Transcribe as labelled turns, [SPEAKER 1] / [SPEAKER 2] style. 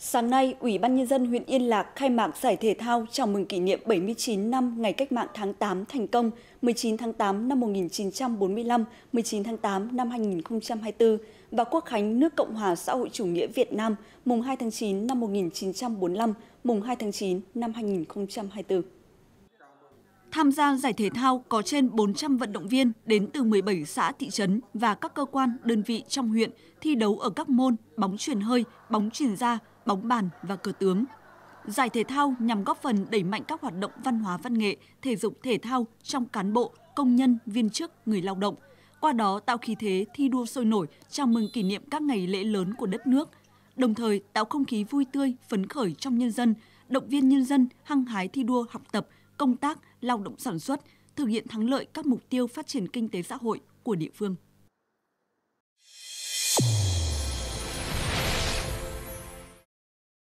[SPEAKER 1] Sáng nay, Ủy ban Nhân dân huyện Yên Lạc khai mạc giải thể thao chào mừng kỷ niệm 79 năm ngày cách mạng tháng 8 thành công 19 tháng 8 năm 1945, 19 tháng 8 năm 2024 và Quốc khánh nước Cộng hòa xã hội chủ nghĩa Việt Nam mùng 2 tháng 9 năm 1945, mùng 2 tháng 9 năm 2024. Tham gia giải thể thao có trên 400 vận động viên đến từ 17 xã thị trấn và các cơ quan, đơn vị trong huyện thi đấu ở các môn bóng chuyền hơi, bóng chuyền ra, bóng bàn và cờ tướng. Giải thể thao nhằm góp phần đẩy mạnh các hoạt động văn hóa văn nghệ, thể dục thể thao trong cán bộ, công nhân, viên chức, người lao động, qua đó tạo khí thế thi đua sôi nổi chào mừng kỷ niệm các ngày lễ lớn của đất nước, đồng thời tạo không khí vui tươi, phấn khởi trong nhân dân, động viên nhân dân hăng hái thi đua học tập, công tác, lao động sản xuất, thực hiện thắng lợi các mục tiêu phát triển kinh tế xã hội của địa phương.